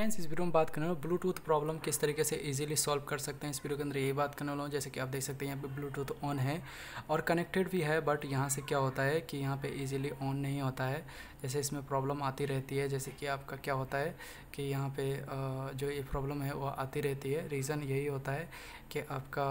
friends इस video में बात करने वाला ब्लूटूथ प्रॉब्लम किस तरीके से इजीली सॉल्व कर सकते हैं इस वीडियो के अंदर यही बात करने वाला हूँ जैसे कि आप देख सकते हैं यहाँ पे ब्लूटूथ ऑन है और कनेक्टेड भी है बट यहाँ से क्या होता है कि यहाँ पे इजीली ऑन नहीं होता है जैसे इसमें प्रॉब्लम आती रहती है जैसे कि आपका क्या होता है कि यहाँ पर जो ये प्रॉब्लम है वो आती रहती है रीज़न यही होता है कि आपका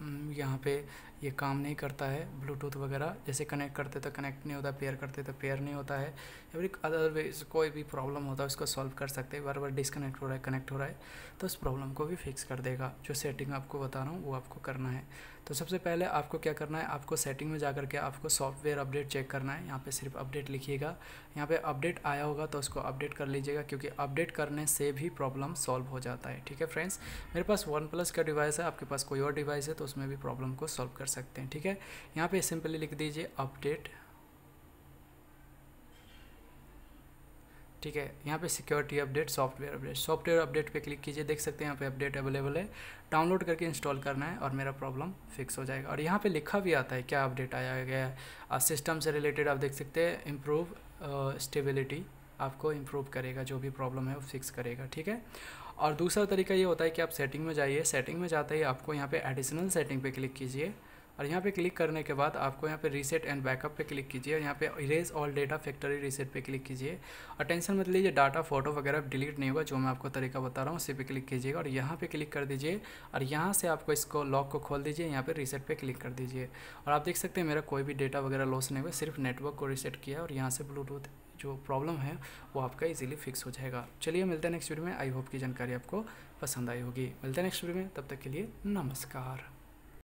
हम्म, यहाँ पे ये काम नहीं करता है ब्लूटूथ वगैरह जैसे कनेक्ट करते तो कनेक्ट नहीं होता पेयर करते तो पेयर नहीं होता है एवरी अदर वे कोई भी प्रॉब्लम होता है उसको सॉल्व कर सकते हैं बार बार डिसकनेक्ट हो रहा है कनेक्ट हो रहा है तो उस प्रॉब्लम को भी फिक्स कर देगा जो सेटिंग आपको बता रहा हूँ वो आपको करना है तो सबसे पहले आपको क्या करना है आपको सेटिंग में जा करके आपको सॉफ्टवेयर अपडेट चेक करना है यहाँ पे सिर्फ अपडेट लिखिएगा यहाँ पे अपडेट आया होगा तो उसको अपडेट कर लीजिएगा क्योंकि अपडेट करने से भी प्रॉब्लम सॉल्व हो जाता है ठीक है फ्रेंड्स मेरे पास वन प्लस का डिवाइस है आपके पास कोई और डिवाइस है तो उसमें भी प्रॉब्लम को सॉल्व कर सकते हैं ठीक है यहाँ पर सिंपली लिख दीजिए अपडेट ठीक है यहाँ पे security update software update software update पे क्लिक कीजिए देख सकते हैं यहाँ पे अपडेट अवेलेबल है डाउनलोड करके इंस्टॉल करना है और मेरा प्रॉब्लम फिक्स हो जाएगा और यहाँ पे लिखा भी आता है क्या अपडेट आया गया है सिस्टम से रिलेटेड आप देख सकते हैं इम्प्रूव स्टेबिलिटी आपको इम्प्रूव करेगा जो भी प्रॉब्लम है वो फिक्स करेगा ठीक है और दूसरा तरीका ये होता है कि आप सेटिंग में जाइए सेटिंग में जाते ही आपको यहाँ पर एडिशनल सेटिंग पे क्लिक कीजिए और यहाँ पे क्लिक करने के बाद आपको यहाँ पे रीसेट एंड बैकअप पे क्लिक कीजिए और यहाँ पे erase all data factory reset पे क्लिक कीजिए और टेंशन मत लीजिए डाटा फोटो वगैरह डिलीट नहीं होगा जो मैं आपको तरीका बता रहा हूँ उसी पे क्लिक कीजिएगा और यहाँ पे क्लिक कर दीजिए और यहाँ से आपको इसको लॉक को खोल दीजिए यहाँ पर रीसेट पर क्लिक कर दीजिए और आप देख सकते हैं मेरा कोई भी डेटा वगैरह लॉस नहीं हुआ सिर्फ नेटवर्क को रीसेट किया और यहाँ से ब्लूटूथ जो प्रॉब्लम है वो आपका इजीली फिक्स हो जाएगा चलिए मिलते हैं नेक्स्ट वीडियो में आई होप की जानकारी आपको पसंद आई होगी मिलते हैं नेक्स्ट वीडियो में तब तक के लिए नमस्कार